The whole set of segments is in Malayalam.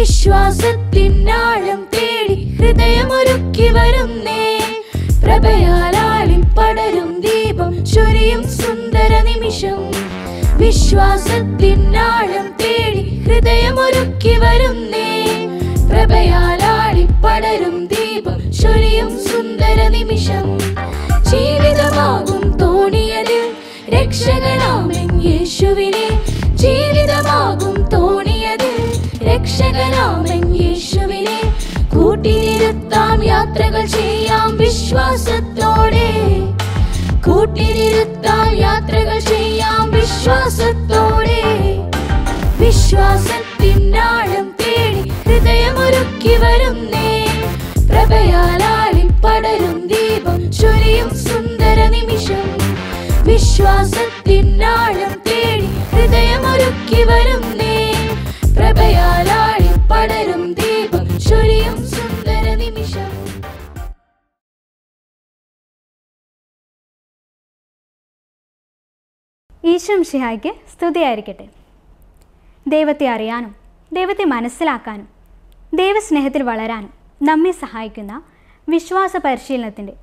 വിശ്വാസത്തിനാഴം തേടി ഹൃദയമൊരുക്കി വരുന്നേ പ്രഭയാലാളി പടരും ദീപം ചൊരിയും സുന്ദര നിമിഷം വിശ്വാസത്തിനാഴം തേടി ഹൃദയമൊരുക്കി വരുന്നേ പ്രഭയാലാളി പടരും ദീപം ചൊരിയും സുന്ദര നിമിഷം ജീവിതമാകും തോണിയത് രക്ഷകനാമൻ യേശുവിനെ ജീവിതമാകും തോണി രക്ഷകനാമൻ യേശുവിനെ കൂട്ടിനിരുത്താം യാത്രകൾ ചെയ്യാം വിശ്വാസത്തോടെ കൂട്ടിനിരുത്താം യാത്രകൾ ചെയ്യാം വിശ്വാസത്തോടെ വിശ്വാസത്തിനാളും തേടി ഹൃദയമൊരുക്കി വരുന്നേ പ്രഭയാലാളിൽ പടരും ദീപം ചൊരിയും സുന്ദര നിമിഷം വിശ്വാസം ഈശ്വം ഷിഹായ്ക്ക് സ്തുതിയായിരിക്കട്ടെ ദൈവത്തെ അറിയാനും ദൈവത്തെ മനസ്സിലാക്കാനും ദൈവസ്നേഹത്തിൽ വളരാനും നമ്മെ സഹായിക്കുന്ന വിശ്വാസ പരിശീലനത്തിൻ്റെ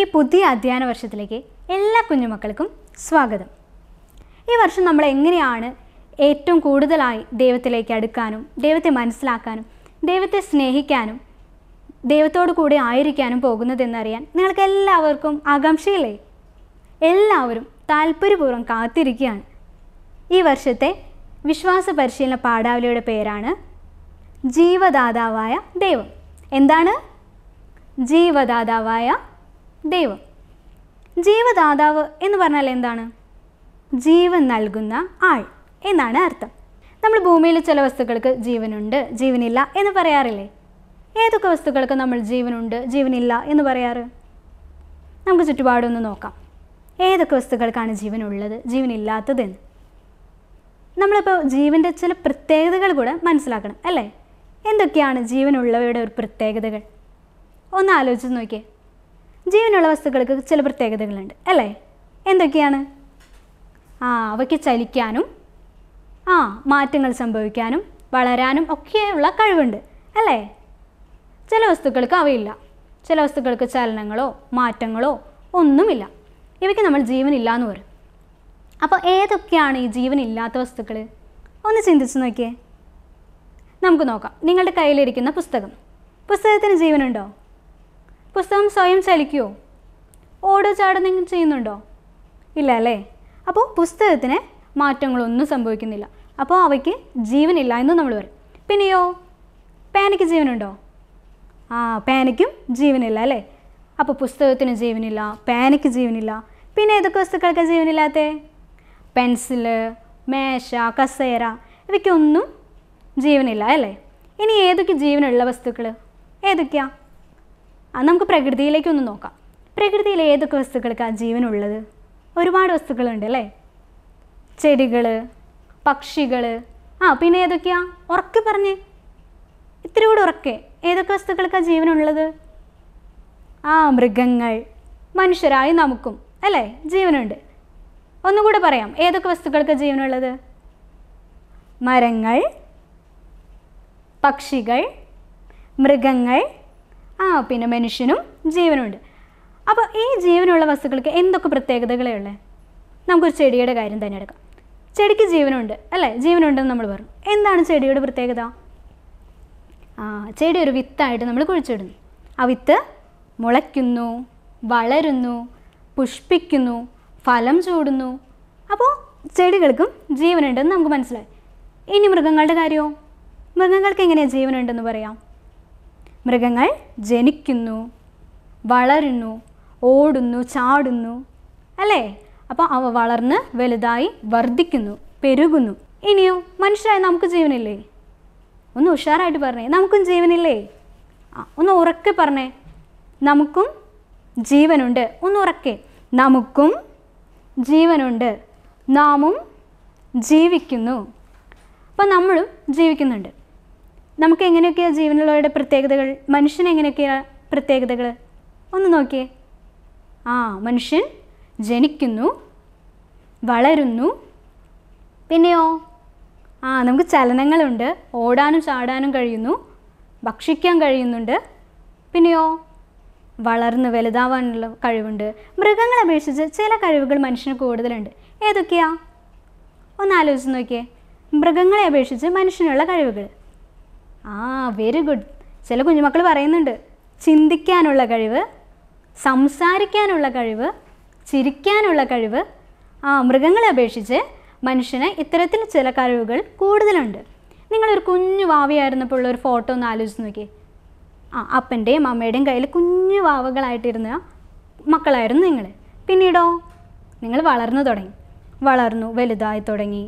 ഈ പുതിയ അധ്യയന വർഷത്തിലേക്ക് എല്ലാ കുഞ്ഞുമക്കൾക്കും സ്വാഗതം ഈ വർഷം നമ്മൾ എങ്ങനെയാണ് ഏറ്റവും കൂടുതലായി ദൈവത്തിലേക്ക് അടുക്കാനും ദൈവത്തെ മനസ്സിലാക്കാനും ദൈവത്തെ സ്നേഹിക്കാനും ദൈവത്തോടു കൂടെ ആയിരിക്കാനും പോകുന്നതെന്നറിയാൻ നിങ്ങൾക്ക് എല്ലാവർക്കും ആകാംക്ഷയില്ലേ എല്ലാവരും താല്പര്യപൂർവ്വം കാത്തിരിക്കുകയാണ് ഈ വർഷത്തെ വിശ്വാസ പരിശീലന പാഠാവലിയുടെ പേരാണ് ജീവദാതാവായ ദൈവം എന്താണ് ജീവദാതാവായ ദൈവം ജീവദാതാവ് എന്ന് പറഞ്ഞാൽ എന്താണ് ജീവൻ നൽകുന്ന ആൾ എന്നാണ് അർത്ഥം നമ്മൾ ഭൂമിയിൽ ചില വസ്തുക്കൾക്ക് ജീവനുണ്ട് ജീവനില്ല എന്ന് പറയാറില്ലേ ഏതൊക്കെ വസ്തുക്കൾക്ക് നമ്മൾ ജീവനുണ്ട് ജീവനില്ല എന്ന് പറയാറ് നമുക്ക് ചുറ്റുപാടൊന്ന് നോക്കാം ഏതൊക്കെ വസ്തുക്കൾക്കാണ് ജീവനുള്ളത് ജീവനില്ലാത്തതെന്ന് നമ്മളിപ്പോൾ ജീവൻ്റെ ചില പ്രത്യേകതകൾ കൂടെ മനസ്സിലാക്കണം അല്ലേ എന്തൊക്കെയാണ് ജീവനുള്ളവയുടെ ഒരു പ്രത്യേകതകൾ ഒന്ന് ആലോചിച്ച് നോക്കിയേ ജീവനുള്ള വസ്തുക്കൾക്ക് ചില പ്രത്യേകതകളുണ്ട് അല്ലേ എന്തൊക്കെയാണ് ആ അവയ്ക്ക് ചലിക്കാനും ആ മാറ്റങ്ങൾ സംഭവിക്കാനും വളരാനും ഒക്കെയുള്ള കഴിവുണ്ട് അല്ലേ ചില വസ്തുക്കൾക്ക് അവയില്ല ചില വസ്തുക്കൾക്ക് ചലനങ്ങളോ മാറ്റങ്ങളോ ഒന്നുമില്ല ഇവയ്ക്ക് നമ്മൾ ജീവനില്ല എന്ന് പറയും അപ്പോൾ ഏതൊക്കെയാണ് ഈ ജീവനില്ലാത്ത വസ്തുക്കൾ ഒന്ന് ചിന്തിച്ച് നോക്കിയേ നമുക്ക് നോക്കാം നിങ്ങളുടെ കയ്യിലിരിക്കുന്ന പുസ്തകം പുസ്തകത്തിന് ജീവനുണ്ടോ പുസ്തകം സ്വയം ചലിക്കുമോ ഓടോ ചാടോ നിങ്ങൾ ചെയ്യുന്നുണ്ടോ ഇല്ല അല്ലേ അപ്പോൾ പുസ്തകത്തിന് മാറ്റങ്ങളൊന്നും സംഭവിക്കുന്നില്ല അപ്പോൾ അവയ്ക്ക് ജീവനില്ല എന്ന് നമ്മൾ പറയും പിന്നെയോ പേനയ്ക്ക് ജീവനുണ്ടോ ആ പേനയ്ക്കും ജീവനില്ല അല്ലേ അപ്പോൾ പുസ്തകത്തിന് ജീവനില്ല പേനയ്ക്ക് ജീവനില്ല പിന്നെ ഏതൊക്കെ വസ്തുക്കൾക്ക് ജീവനില്ലാത്ത പെൻസില് മേശ കസേര ഇവയ്ക്കൊന്നും ജീവനില്ല അല്ലേ ഇനി ഏതൊക്കെ ജീവനുള്ള വസ്തുക്കൾ ഏതൊക്കെയാ നമുക്ക് പ്രകൃതിയിലേക്കൊന്ന് നോക്കാം പ്രകൃതിയിൽ ഏതൊക്കെ വസ്തുക്കൾക്കാണ് ജീവനുള്ളത് ഒരുപാട് വസ്തുക്കളുണ്ട് അല്ലേ ചെടികൾ പക്ഷികൾ ആ പിന്നെ ഏതൊക്കെയാ ഉറക്കെ പറഞ്ഞേ ഇത്തിരി കൂടെ ഉറക്കെ ഏതൊക്കെ വസ്തുക്കൾക്കാണ് ജീവനുള്ളത് ആ മൃഗങ്ങൾ മനുഷ്യരായി നമുക്കും അല്ലേ ജീവനുണ്ട് ഒന്നുകൂടെ പറയാം ഏതൊക്കെ വസ്തുക്കൾക്ക് ജീവനുള്ളത് മരങ്ങൾ പക്ഷികൾ മൃഗങ്ങൾ ആ പിന്നെ മനുഷ്യനും ജീവനുണ്ട് അപ്പോൾ ഈ ജീവനുള്ള വസ്തുക്കൾക്ക് എന്തൊക്കെ പ്രത്യേകതകളേ ഉള്ളത് നമുക്കൊരു ചെടിയുടെ കാര്യം തന്നെ എടുക്കാം ചെടിക്ക് ജീവനുണ്ട് അല്ലേ ജീവനുണ്ടെന്ന് നമ്മൾ പറഞ്ഞു എന്താണ് ചെടിയുടെ പ്രത്യേകത ആ ചെടി ഒരു വിത്തായിട്ട് നമ്മൾ കുഴിച്ചിടുന്നു ആ വിത്ത് മുളയ്ക്കുന്നു വളരുന്നു പുഷ്പിക്കുന്നു ഫലം ചൂടുന്നു അപ്പോൾ ചെടികൾക്കും ജീവനുണ്ടെന്ന് നമുക്ക് മനസ്സിലായി ഇനി മൃഗങ്ങളുടെ കാര്യമോ മൃഗങ്ങൾക്ക് എങ്ങനെയാണ് ജീവനുണ്ടെന്ന് പറയാം മൃഗങ്ങൾ ജനിക്കുന്നു വളരുന്നു ഓടുന്നു ചാടുന്നു അല്ലേ അപ്പോൾ അവ വളർന്ന് വലുതായി വർദ്ധിക്കുന്നു പെരുകുന്നു ഇനിയോ മനുഷ്യരായ നമുക്ക് ജീവനില്ലേ ഒന്ന് ഉഷാറായിട്ട് പറഞ്ഞേ നമുക്കും ജീവനില്ലേ ഒന്ന് ഉറക്കെ പറഞ്ഞേ നമുക്കും ജീവനുണ്ട് ഒന്നുറക്കെ നമുക്കും ജീവനുണ്ട് നാമും ജീവിക്കുന്നു അപ്പോൾ നമ്മളും ജീവിക്കുന്നുണ്ട് നമുക്ക് എങ്ങനെയൊക്കെയാണ് ജീവനുള്ളവരുടെ പ്രത്യേകതകൾ മനുഷ്യൻ എങ്ങനെയൊക്കെയാണ് പ്രത്യേകതകൾ ഒന്ന് നോക്കിയേ ആ മനുഷ്യൻ ജനിക്കുന്നു വളരുന്നു പിന്നെയോ ആ നമുക്ക് ചലനങ്ങളുണ്ട് ഓടാനും ചാടാനും കഴിയുന്നു ഭക്ഷിക്കാൻ കഴിയുന്നുണ്ട് പിന്നെയോ വളർന്ന് വലുതാവാനുള്ള കഴിവുണ്ട് മൃഗങ്ങളെ അപേക്ഷിച്ച് ചില കഴിവുകൾ മനുഷ്യന് കൂടുതലുണ്ട് ഏതൊക്കെയാ ഒന്ന് ആലോചിച്ച് നോക്കിയേ മൃഗങ്ങളെ അപേക്ഷിച്ച് മനുഷ്യനുള്ള കഴിവുകൾ ആ വെരി ഗുഡ് ചില കുഞ്ഞുമക്കൾ പറയുന്നുണ്ട് ചിന്തിക്കാനുള്ള കഴിവ് സംസാരിക്കാനുള്ള കഴിവ് ചിരിക്കാനുള്ള കഴിവ് ആ മൃഗങ്ങളെ അപേക്ഷിച്ച് മനുഷ്യന് ഇത്തരത്തിൽ ചില കഴിവുകൾ കൂടുതലുണ്ട് നിങ്ങളൊരു കുഞ്ഞു വാവിയായിരുന്നപ്പോൾ ഉള്ള ഒരു ഫോട്ടോ ഒന്ന് ആലോചിച്ച് നോക്കിയേ ആ അപ്പൻ്റെയും അമ്മയുടെയും കയ്യിൽ കുഞ്ഞു വാവകളായിട്ടിരുന്ന മക്കളായിരുന്നു നിങ്ങൾ പിന്നീടോ നിങ്ങൾ വളർന്നു തുടങ്ങി വളർന്നു വലുതായി തുടങ്ങി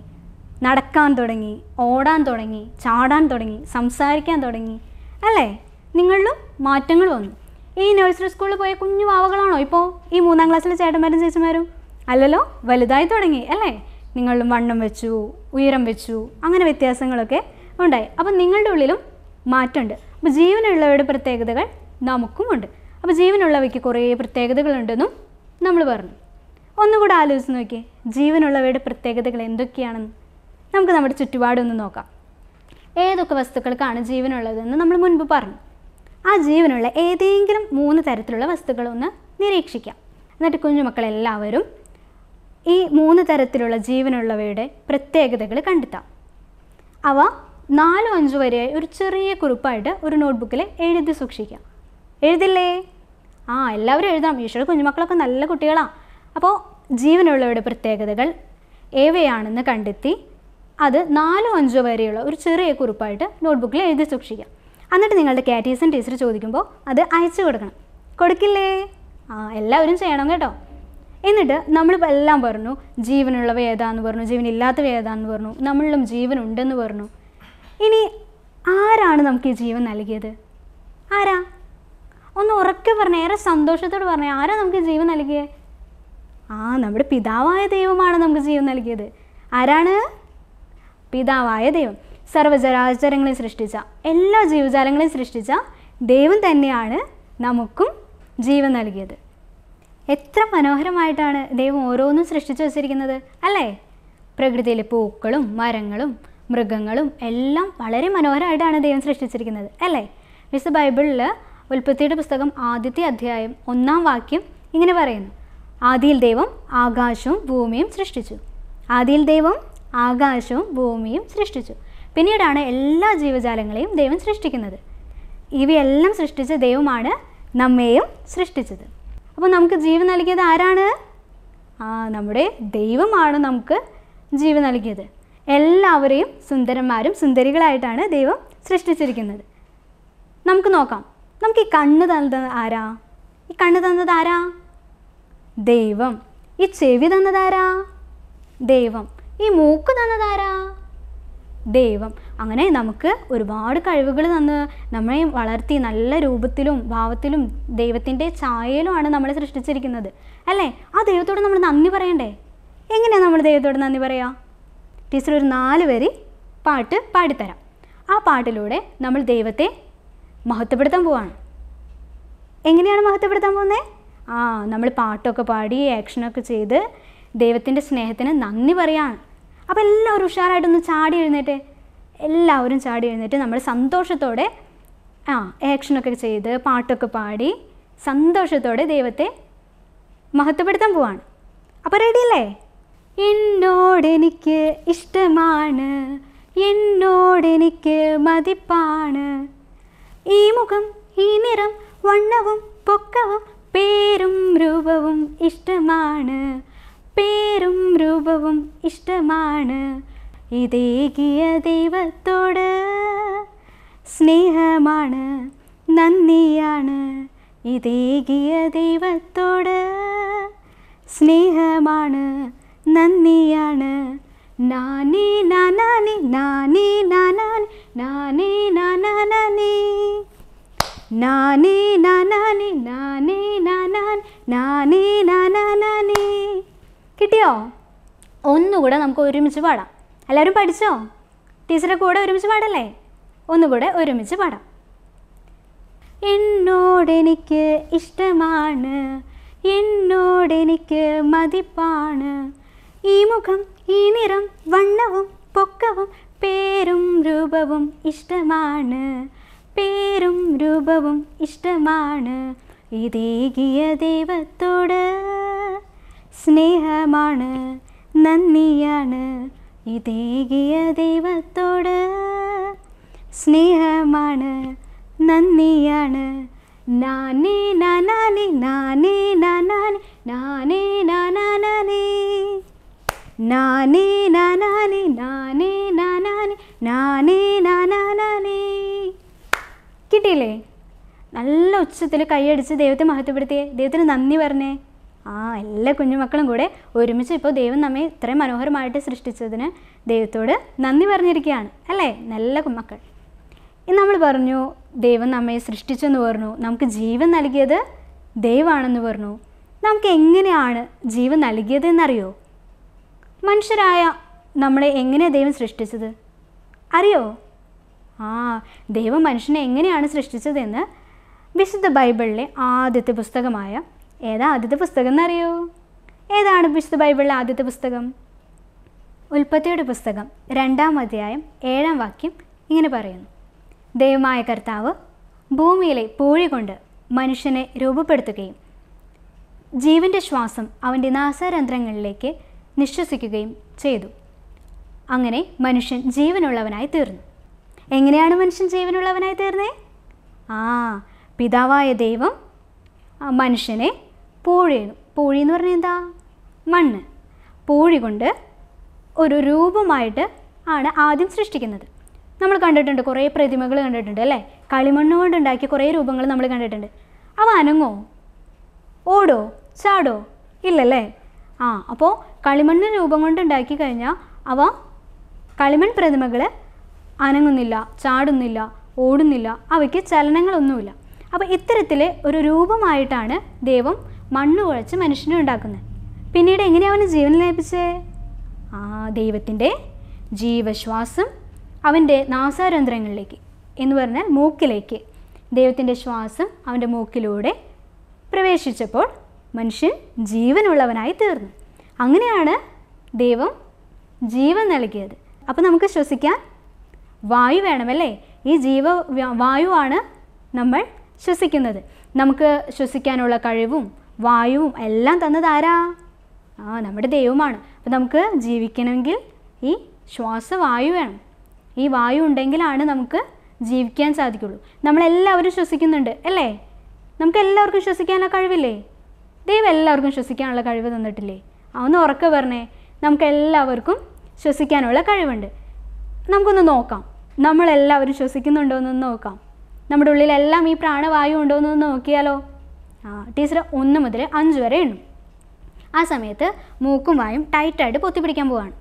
നടക്കാൻ തുടങ്ങി ഓടാൻ തുടങ്ങി ചാടാൻ തുടങ്ങി സംസാരിക്കാൻ തുടങ്ങി അല്ലേ നിങ്ങളിലും മാറ്റങ്ങൾ വന്നു ഈ നഴ്സറി സ്കൂളിൽ പോയ കുഞ്ഞു വാവകളാണോ ഇപ്പോൾ ഈ മൂന്നാം ക്ലാസ്സിലെ ചേട്ടന്മാരും ചേച്ചിമാരും അല്ലല്ലോ വലുതായി തുടങ്ങി അല്ലേ നിങ്ങളിലും വണ്ണം വെച്ചു ഉയരം വെച്ചു അങ്ങനെ വ്യത്യാസങ്ങളൊക്കെ ഉണ്ടായി അപ്പം നിങ്ങളുടെ ഉള്ളിലും മാറ്റമുണ്ട് അപ്പോൾ ജീവനുള്ളവയുടെ പ്രത്യേകതകൾ നമുക്കുമുണ്ട് അപ്പോൾ ജീവനുള്ളവയ്ക്ക് കുറേ പ്രത്യേകതകളുണ്ടെന്നും നമ്മൾ പറഞ്ഞു ഒന്നുകൂടെ ആലോചിച്ച് നോക്കിയേ ജീവനുള്ളവയുടെ പ്രത്യേകതകൾ എന്തൊക്കെയാണെന്ന് നമുക്ക് നമ്മുടെ ചുറ്റുപാടൊന്ന് നോക്കാം ഏതൊക്കെ വസ്തുക്കൾക്കാണ് ജീവനുള്ളതെന്ന് നമ്മൾ മുൻപ് പറഞ്ഞു ആ ജീവനുള്ള ഏതെങ്കിലും മൂന്ന് തരത്തിലുള്ള വസ്തുക്കളൊന്ന് നിരീക്ഷിക്കാം എന്നിട്ട് കുഞ്ഞുമക്കളെല്ലാവരും ഈ മൂന്ന് തരത്തിലുള്ള ജീവനുള്ളവയുടെ പ്രത്യേകതകൾ കണ്ടെത്താം അവ നാലും അഞ്ചു വരെയായി ഒരു ചെറിയ കുറിപ്പായിട്ട് ഒരു നോട്ട്ബുക്കിൽ എഴുതി സൂക്ഷിക്കാം എഴുതില്ലേ ആ എല്ലാവരും എഴുതാം ഈശ്വര കുഞ്ഞുമക്കളൊക്കെ നല്ല കുട്ടികളാണ് അപ്പോൾ ജീവനുള്ളവരുടെ പ്രത്യേകതകൾ ഏവയാണെന്ന് കണ്ടെത്തി അത് നാലോ അഞ്ചോ വരെയുള്ള ഒരു ചെറിയ കുറിപ്പായിട്ട് നോട്ട്ബുക്കിൽ എഴുതി സൂക്ഷിക്കാം എന്നിട്ട് നിങ്ങളുടെ കാറ്റീസൻ ടീച്ചർ ചോദിക്കുമ്പോൾ അത് അയച്ചു കൊടുക്കണം കൊടുക്കില്ലേ ആ എല്ലാവരും ചെയ്യണം കേട്ടോ എന്നിട്ട് നമ്മൾ എല്ലാം പറഞ്ഞു ജീവനുള്ളവ ഏതാന്ന് പറഞ്ഞു ജീവനില്ലാത്തവ ഏതാന്ന് പറഞ്ഞു നമ്മളിലും ജീവനുണ്ടെന്ന് പറഞ്ഞു ഇനി ആരാണ് നമുക്ക് ഈ ജീവൻ നൽകിയത് ആരാ ഒന്ന് ഉറക്കെ പറഞ്ഞ ഏറെ സന്തോഷത്തോട് പറഞ്ഞേ ആരാ നമുക്ക് ജീവൻ നൽകിയേ ആ നമ്മുടെ പിതാവായ ദൈവമാണ് നമുക്ക് ജീവൻ നൽകിയത് ആരാണ് പിതാവായ ദൈവം സർവ്വചരാചരങ്ങളെ സൃഷ്ടിച്ച എല്ലാ ജീവജാലങ്ങളെയും സൃഷ്ടിച്ച ദൈവം തന്നെയാണ് നമുക്കും ജീവൻ നൽകിയത് എത്ര മനോഹരമായിട്ടാണ് ദൈവം ഓരോന്നും സൃഷ്ടിച്ചു വച്ചിരിക്കുന്നത് അല്ലേ പ്രകൃതിയിലെ പൂക്കളും മരങ്ങളും മൃഗങ്ങളും എല്ലാം വളരെ മനോഹരമായിട്ടാണ് ദൈവം സൃഷ്ടിച്ചിരിക്കുന്നത് അല്ലേ മിസ് ബൈബിളിൽ ഉൽപ്പത്തിയുടെ പുസ്തകം ആദ്യത്തെ അധ്യായം ഒന്നാം വാക്യം ഇങ്ങനെ പറയുന്നു ആദിയിൽ ദൈവം ആകാശവും ഭൂമിയും സൃഷ്ടിച്ചു ആദിയിൽ ദൈവം ആകാശവും ഭൂമിയും സൃഷ്ടിച്ചു പിന്നീടാണ് എല്ലാ ജീവജാലങ്ങളെയും ദൈവം സൃഷ്ടിക്കുന്നത് ഇവയെല്ലാം സൃഷ്ടിച്ച ദൈവമാണ് നമ്മെയും സൃഷ്ടിച്ചത് അപ്പോൾ നമുക്ക് ജീവൻ നൽകിയത് ആരാണ് ആ നമ്മുടെ ദൈവമാണ് നമുക്ക് ജീവൻ നൽകിയത് എല്ലാവരെയും സുന്ദരന്മാരും സുന്ദരികളായിട്ടാണ് ദൈവം സൃഷ്ടിച്ചിരിക്കുന്നത് നമുക്ക് നോക്കാം നമുക്ക് ഈ കണ്ണ് തന്നത് ആരാ ഈ കണ്ണ് തന്നത് ആരാ ദൈവം ഈ ചെവി തന്നതാരാ ദൈവം ഈ മൂക്ക് തന്നതാരാ ദൈവം അങ്ങനെ നമുക്ക് ഒരുപാട് കഴിവുകൾ തന്ന് നമ്മളെ വളർത്തി നല്ല രൂപത്തിലും ഭാവത്തിലും ദൈവത്തിൻ്റെ ചായയിലുമാണ് നമ്മളെ സൃഷ്ടിച്ചിരിക്കുന്നത് അല്ലേ ആ ദൈവത്തോട് നമ്മൾ നന്ദി പറയണ്ടേ എങ്ങനെയാണ് നമ്മൾ ദൈവത്തോട് നന്ദി പറയുക ടീച്ചർ ഒരു നാല് വരി പാട്ട് പാടിത്തരാം ആ പാട്ടിലൂടെ നമ്മൾ ദൈവത്തെ മഹത്വപ്പെടുത്താൻ പോവാണ് എങ്ങനെയാണ് മഹത്വപ്പെടുത്താൻ പോകുന്നത് ആ നമ്മൾ പാട്ടൊക്കെ പാടി ആക്ഷനൊക്കെ ചെയ്ത് ദൈവത്തിൻ്റെ സ്നേഹത്തിന് നന്ദി പറയാണ് അപ്പോൾ എല്ലാവരും ഉഷാറായിട്ടൊന്ന് ചാടി എഴുന്നേറ്റ് എല്ലാവരും ചാടി എഴുന്നേറ്റ് നമ്മൾ സന്തോഷത്തോടെ ആ ആക്ഷനൊക്കെ ചെയ്ത് പാട്ടൊക്കെ പാടി സന്തോഷത്തോടെ ദൈവത്തെ മഹത്വപ്പെടുത്താൻ പോവാണ് അപ്പോൾ റെഡിയല്ലേ എന്നോടെനിക്ക് ഇഷ്ടമാണ് എന്നോടെനിക്ക് മതിപ്പാണ് ഈ മുഖം ഈ നിറം വണ്ണവും പൊക്കവും പേരും രൂപവും ഇഷ്ടമാണ് പേരും രൂപവും ഇഷ്ടമാണ് ഇതേകിയ ദൈവത്തോട് സ്നേഹമാണ് നന്ദിയാണ് ഇതേകിയ ദൈവത്തോട് സ്നേഹമാണ് നന്ദിയാണ് നാനേ നാനാനി നാനേ നാനാനി നാനേ നാനാനി നാനേ നാനാനി നാനേ നാനാൻ നാനേ നാനാനി കിട്ടിയോ ഒന്നുകൂടെ നമുക്ക് ഒരുമിച്ച് പാടാം എല്ലാവരും പഠിച്ചോ ടീച്ചറെ കൂടെ ഒരുമിച്ച് പാടല്ലേ ഒന്നുകൂടെ ഒരുമിച്ച് പാടാം എന്നോടെനിക്ക് ഇഷ്ടമാണ് എന്നോടെനിക്ക് മതിപ്പാണ് ഈ മുഖം ഈ നിറം വണ്ണവും പൊക്കവും പേരും രൂപവും ഇഷ്ടമാണ് പേരും രൂപവും ഇഷ്ടമാണ് ഇതേകിയ ദൈവത്തോട് സ്നേഹമാണ് നന്ദിയാണ് ഇതേകിയ ദൈവത്തോട് സ്നേഹമാണ് നന്ദിയാണ് നാനേ നാനാനി നാനേ നാനാനി നാനേ നാനാനേ നാനേ നാനാനേ നാനേ നാനാനേ നാനേ നാനാനാനേ കിട്ടിയില്ലേ നല്ല ഉച്ചത്തിൽ കൈയടിച്ച് ദൈവത്തെ മഹത്വപ്പെടുത്തിയേ ദൈവത്തിന് നന്ദി പറഞ്ഞേ ആ എല്ലാ കുഞ്ഞുമക്കളും കൂടെ ഒരുമിച്ച് ഇപ്പോൾ ദൈവം നമ്മെ ഇത്രയും മനോഹരമായിട്ട് സൃഷ്ടിച്ചതിന് ദൈവത്തോട് നന്ദി പറഞ്ഞിരിക്കുകയാണ് അല്ലേ നല്ല കുമ്മക്കൾ ഇന്ന് നമ്മൾ പറഞ്ഞു ദൈവം നമ്മെ സൃഷ്ടിച്ചെന്ന് പറഞ്ഞു നമുക്ക് ജീവൻ നൽകിയത് ദൈവമാണെന്ന് പറഞ്ഞു നമുക്ക് എങ്ങനെയാണ് ജീവൻ നൽകിയത് എന്നറിയോ മനുഷ്യരായ നമ്മളെ എങ്ങനെ ദൈവം സൃഷ്ടിച്ചത് അറിയോ ആ ദൈവം മനുഷ്യനെ എങ്ങനെയാണ് സൃഷ്ടിച്ചതെന്ന് വിശുദ്ധ ബൈബിളിലെ ആദ്യത്തെ പുസ്തകമായ ഏതാ ആദ്യത്തെ പുസ്തകം എന്നറിയോ ഏതാണ് വിശുദ്ധ ബൈബിളിലെ ആദ്യത്തെ പുസ്തകം ഉൽപ്പത്തിയുടെ പുസ്തകം രണ്ടാം അധ്യായം ഏഴാം വാക്യം ഇങ്ങനെ പറയുന്നു ദൈവമായ കർത്താവ് ഭൂമിയിലെ പൂഴി കൊണ്ട് മനുഷ്യനെ രൂപപ്പെടുത്തുകയും ജീവൻ്റെ ശ്വാസം അവൻ്റെ നാസാരന്ധ്രങ്ങളിലേക്ക് നിശ്വസിക്കുകയും ചെയ്തു അങ്ങനെ മനുഷ്യൻ ജീവനുള്ളവനായി തീർന്നു എങ്ങനെയാണ് മനുഷ്യൻ ജീവനുള്ളവനായി തീർന്നേ ആ പിതാവായ ദൈവം മനുഷ്യനെ പൂഴിയും പൂഴി എന്ന് പറഞ്ഞാൽ എന്താ മണ്ണ് പൂഴി കൊണ്ട് ഒരു രൂപമായിട്ട് ആണ് ആദ്യം സൃഷ്ടിക്കുന്നത് നമ്മൾ കണ്ടിട്ടുണ്ട് കുറേ പ്രതിമകൾ കണ്ടിട്ടുണ്ട് അല്ലേ കളിമണ്ണ് കൊണ്ടുണ്ടാക്കിയ കുറേ രൂപങ്ങൾ നമ്മൾ കണ്ടിട്ടുണ്ട് അവ അനങ്ങോ ഓടോ ചാടോ ഇല്ലല്ലേ ആ അപ്പോൾ കളിമണ്ണ് രൂപം കൊണ്ടുണ്ടാക്കി കഴിഞ്ഞാൽ അവ കളിമൺ പ്രതിമകൾ അനങ്ങുന്നില്ല ചാടുന്നില്ല ഓടുന്നില്ല അവയ്ക്ക് ചലനങ്ങളൊന്നുമില്ല അപ്പോൾ ഇത്തരത്തിൽ ഒരു രൂപമായിട്ടാണ് ദൈവം മണ്ണ് കുഴച്ച് മനുഷ്യനെ ഉണ്ടാക്കുന്നത് പിന്നീട് എങ്ങനെയാണ് അവന് ജീവൻ ലഭിച്ചേ ആ ദൈവത്തിൻ്റെ ജീവശ്വാസം അവൻ്റെ നാസാരന്ധ്രങ്ങളിലേക്ക് എന്ന് പറഞ്ഞാൽ മൂക്കിലേക്ക് ദൈവത്തിൻ്റെ ശ്വാസം അവൻ്റെ മൂക്കിലൂടെ പ്രവേശിച്ചപ്പോൾ മനുഷ്യൻ ജീവനുള്ളവനായി തീർന്നു അങ്ങനെയാണ് ദൈവം ജീവൻ നൽകിയത് അപ്പോൾ നമുക്ക് ശ്വസിക്കാൻ വായു വേണമല്ലേ ഈ ജീവ വായുവാണ് നമ്മൾ ശ്വസിക്കുന്നത് നമുക്ക് ശ്വസിക്കാനുള്ള കഴിവും വായുവും എല്ലാം തന്നത് ആരാ ആ നമ്മുടെ ദൈവമാണ് അപ്പോൾ നമുക്ക് ജീവിക്കണമെങ്കിൽ ഈ ശ്വാസവായു വേണം ഈ വായു ഉണ്ടെങ്കിലാണ് നമുക്ക് ജീവിക്കാൻ സാധിക്കുള്ളൂ നമ്മളെല്ലാവരും ശ്വസിക്കുന്നുണ്ട് അല്ലേ നമുക്ക് എല്ലാവർക്കും ശ്വസിക്കാനുള്ള കഴിവില്ലേ ദൈവം എല്ലാവർക്കും ശ്വസിക്കാനുള്ള കഴിവ് തന്നിട്ടില്ലേ ഒന്ന് ഉറക്കെ പറഞ്ഞേ നമുക്ക് എല്ലാവർക്കും ശ്വസിക്കാനുള്ള കഴിവുണ്ട് നമുക്കൊന്ന് നോക്കാം നമ്മളെല്ലാവരും ശ്വസിക്കുന്നുണ്ടോ എന്നൊന്ന് നോക്കാം നമ്മുടെ ഉള്ളിലെല്ലാം ഈ പ്രാണവായു ഉണ്ടോ എന്നൊന്ന് നോക്കിയാലോ ആ ടീച്ചർ ഒന്ന് മുതൽ അഞ്ച് വരെ എണ്ണും ആ സമയത്ത് മൂക്കും വായും ടൈറ്റായിട്ട് പൊത്തിപ്പിടിക്കാൻ പോവാണ്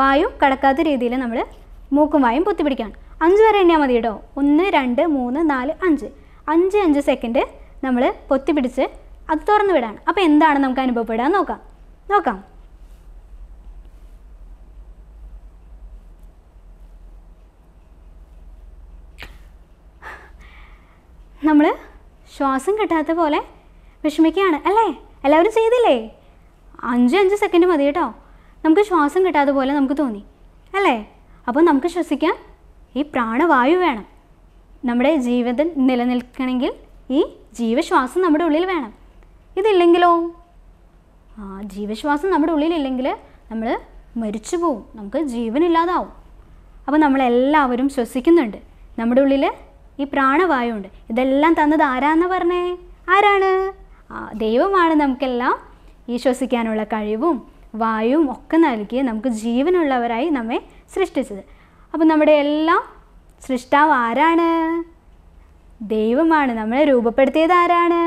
വായു കടക്കാത്ത രീതിയിൽ നമ്മൾ മൂക്കും വായും പൊത്തിപ്പിടിക്കുകയാണ് അഞ്ച് വരെ എണ്ണിയാൽ മതി കേട്ടോ ഒന്ന് രണ്ട് മൂന്ന് നാല് അഞ്ച് അഞ്ച് അഞ്ച് സെക്കൻഡ് നമ്മൾ പൊത്തിപ്പിടിച്ച് അത് തുറന്നു വിടാണ് അപ്പോൾ എന്താണ് നമുക്ക് അനുഭവപ്പെടുക നോക്കാം നോക്കാം നമ്മൾ ശ്വാസം കിട്ടാത്ത പോലെ വിഷമിക്കുകയാണ് അല്ലേ എല്ലാവരും ചെയ്തില്ലേ അഞ്ച് അഞ്ച് സെക്കൻഡ് മതി കേട്ടോ നമുക്ക് ശ്വാസം കിട്ടാത്ത പോലെ നമുക്ക് തോന്നി അല്ലേ അപ്പോൾ നമുക്ക് ശ്വസിക്കാൻ ഈ പ്രാണവായു വേണം നമ്മുടെ ജീവിതം നിലനിൽക്കണമെങ്കിൽ ഈ ജീവശ്വാസം നമ്മുടെ ഉള്ളിൽ വേണം ഇതില്ലെങ്കിലോ ആ ജീവശ്വാസം നമ്മുടെ ഉള്ളിലില്ലെങ്കിൽ നമ്മൾ മരിച്ചു പോവും നമുക്ക് ജീവനില്ലാതാവും അപ്പോൾ നമ്മളെല്ലാവരും ശ്വസിക്കുന്നുണ്ട് നമ്മുടെ ഉള്ളിൽ ഈ പ്രാണവായുണ്ട് ഇതെല്ലാം തന്നത് ആരാന്ന് പറഞ്ഞേ ആരാണ് ദൈവമാണ് നമുക്കെല്ലാം ഈ ശ്വസിക്കാനുള്ള കഴിവും വായുവും ഒക്കെ നൽകി നമുക്ക് ജീവനുള്ളവരായി നമ്മെ സൃഷ്ടിച്ചത് അപ്പം നമ്മുടെ എല്ലാം സൃഷ്ടാവ് ആരാണ് ദൈവമാണ് നമ്മളെ രൂപപ്പെടുത്തിയത് ആരാണ്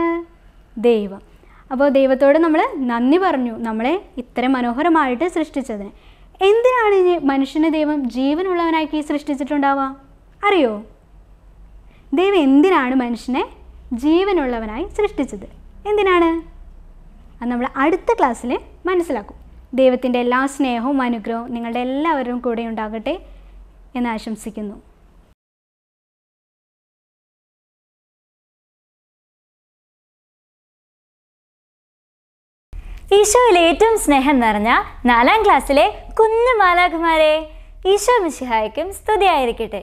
ദൈവം അപ്പോൾ ദൈവത്തോട് നമ്മൾ നന്ദി പറഞ്ഞു നമ്മളെ ഇത്ര മനോഹരമായിട്ട് സൃഷ്ടിച്ചതിന് എന്തിനാണ് ഇനി മനുഷ്യനെ ദൈവം ജീവനുള്ളവനാക്കി സൃഷ്ടിച്ചിട്ടുണ്ടാവുക അറിയോ ദൈവം എന്തിനാണ് മനുഷ്യനെ ജീവനുള്ളവനായി സൃഷ്ടിച്ചത് എന്തിനാണ് അത് നമ്മൾ അടുത്ത ക്ലാസ്സിൽ മനസ്സിലാക്കും ദൈവത്തിൻ്റെ എല്ലാ സ്നേഹവും അനുഗ്രഹവും നിങ്ങളുടെ എല്ലാവരും കൂടെ ഉണ്ടാകട്ടെ എന്ന് ആശംസിക്കുന്നു ഈശോയിൽ ഏറ്റവും സ്നേഹം നിറഞ്ഞ നാലാം ക്ലാസ്സിലെ കുഞ്ഞു മാലാകുമാരെ ഈശോ മിശിഹായ്ക്കും സ്തുതിയായിരിക്കട്ടെ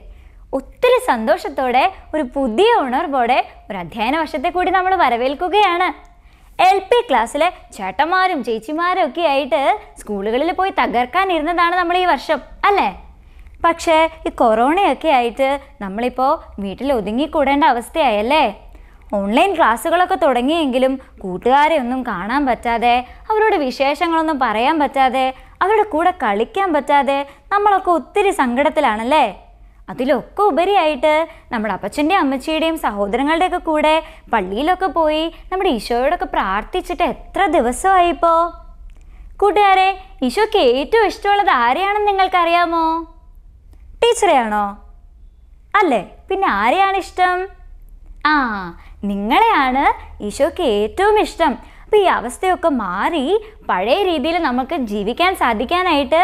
ഒത്തിരി സന്തോഷത്തോടെ ഒരു പുതിയ ഉണർവോടെ ഒരു അധ്യയന വർഷത്തെ കൂടി നമ്മൾ വരവേൽക്കുകയാണ് എൽ പി ക്ലാസ്സിലെ ചേട്ടന്മാരും ചേച്ചിമാരും ഒക്കെ ആയിട്ട് സ്കൂളുകളിൽ പോയി തകർക്കാനിരുന്നതാണ് നമ്മൾ ഈ വർഷം അല്ലേ പക്ഷേ ഈ കൊറോണയൊക്കെ ആയിട്ട് നമ്മളിപ്പോൾ വീട്ടിൽ ഒതുങ്ങിക്കൂടേണ്ട അവസ്ഥയായല്ലേ ഓൺലൈൻ ക്ലാസ്സുകളൊക്കെ തുടങ്ങിയെങ്കിലും കൂട്ടുകാരെ ഒന്നും കാണാൻ പറ്റാതെ അവരുടെ വിശേഷങ്ങളൊന്നും പറയാൻ പറ്റാതെ അവരുടെ കൂടെ കളിക്കാൻ പറ്റാതെ നമ്മളൊക്കെ ഒത്തിരി സങ്കടത്തിലാണല്ലേ അതിലൊക്കെ ഉപരിയായിട്ട് നമ്മുടെ അപ്പച്ചൻ്റെയും അമ്മച്ചിയുടെയും സഹോദരങ്ങളുടെയൊക്കെ കൂടെ പള്ളിയിലൊക്കെ പോയി നമ്മുടെ ഈശോയോടൊക്കെ പ്രാർത്ഥിച്ചിട്ട് എത്ര ദിവസമായിപ്പോൾ കൂട്ടുകാരെ ഈശോയ്ക്ക് ഏറ്റവും ഇഷ്ടമുള്ളത് ആരെയാണെന്ന് നിങ്ങൾക്കറിയാമോ ടീച്ചറെയാണോ അല്ലേ പിന്നെ ആരെയാണ് ഇഷ്ടം ആ നിങ്ങളെയാണ് ഈശോയ്ക്ക് ഏറ്റവും ഇഷ്ടം അപ്പം ഈ അവസ്ഥയൊക്കെ മാറി പഴയ രീതിയിൽ നമുക്ക് ജീവിക്കാൻ സാധിക്കാനായിട്ട്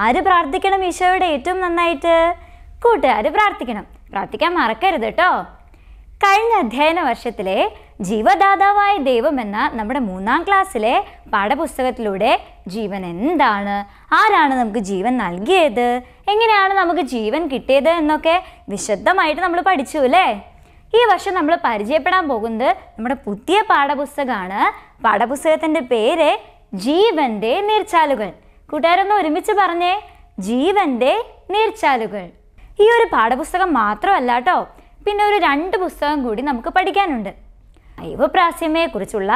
ആര് പ്രാർത്ഥിക്കണം ഈശോയുടെ ഏറ്റവും നന്നായിട്ട് കൂട്ടുകാർ പ്രാർത്ഥിക്കണം പ്രാർത്ഥിക്കാൻ മറക്കരുത് കേട്ടോ കഴിഞ്ഞ അധ്യയന വർഷത്തിലെ ജീവദാതാവായ ദൈവം എന്ന നമ്മുടെ മൂന്നാം ക്ലാസ്സിലെ പാഠപുസ്തകത്തിലൂടെ ജീവൻ എന്താണ് ആരാണ് നമുക്ക് ജീവൻ നൽകിയത് എങ്ങനെയാണ് നമുക്ക് ജീവൻ കിട്ടിയത് എന്നൊക്കെ വിശദമായിട്ട് നമ്മൾ പഠിച്ചു അല്ലേ ഈ വർഷം നമ്മൾ പരിചയപ്പെടാൻ പോകുന്നത് നമ്മുടെ പുതിയ പാഠപുസ്തകമാണ് പാഠപുസ്തകത്തിൻ്റെ പേര് ജീവൻ്റെ നീർച്ചാലുകൾ കൂട്ടുകാരൊന്ന് ഒരുമിച്ച് പറഞ്ഞേ ജീവൻ്റെ നീർച്ചാലുകൾ ഈ ഒരു പാഠപുസ്തകം മാത്രമല്ല കേട്ടോ പിന്നെ ഒരു രണ്ട് പുസ്തകം കൂടി നമുക്ക് പഠിക്കാനുണ്ട് അയവപ്രാസ്യമയെക്കുറിച്ചുള്ള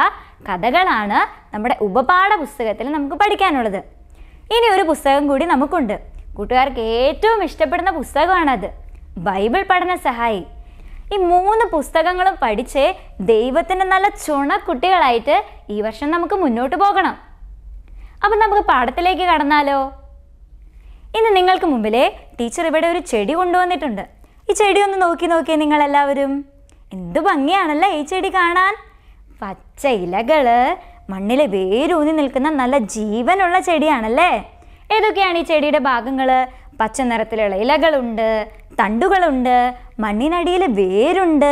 കഥകളാണ് നമ്മുടെ ഉപപാഠ പുസ്തകത്തിൽ നമുക്ക് പഠിക്കാനുള്ളത് ഇനി ഒരു പുസ്തകം കൂടി നമുക്കുണ്ട് കൂട്ടുകാർക്ക് ഏറ്റവും ഇഷ്ടപ്പെടുന്ന പുസ്തകമാണത് ബൈബിൾ പഠന സഹായി ഈ മൂന്ന് പുസ്തകങ്ങളും പഠിച്ച് ദൈവത്തിൻ്റെ നല്ല ചുണ കുട്ടികളായിട്ട് ഈ വർഷം നമുക്ക് മുന്നോട്ട് പോകണം അപ്പം നമുക്ക് പാഠത്തിലേക്ക് കടന്നാലോ ഇന്ന് നിങ്ങൾക്ക് മുമ്പിലെ ടീച്ചർ ഇവിടെ ഒരു ചെടി കൊണ്ടുവന്നിട്ടുണ്ട് ഈ ചെടി ഒന്ന് നോക്കി നോക്കിയേ നിങ്ങളെല്ലാവരും എന്ത് ഭംഗിയാണല്ലോ ഈ ചെടി കാണാൻ പച്ച ഇലകൾ മണ്ണിലെ വേരൂന്നി നിൽക്കുന്ന നല്ല ജീവനുള്ള ചെടിയാണല്ലേ ഏതൊക്കെയാണ് ഈ ചെടിയുടെ ഭാഗങ്ങൾ പച്ച നിറത്തിലുള്ള ഇലകളുണ്ട് തണ്ടുകളുണ്ട് മണ്ണിനടിയിൽ വേരുണ്ട്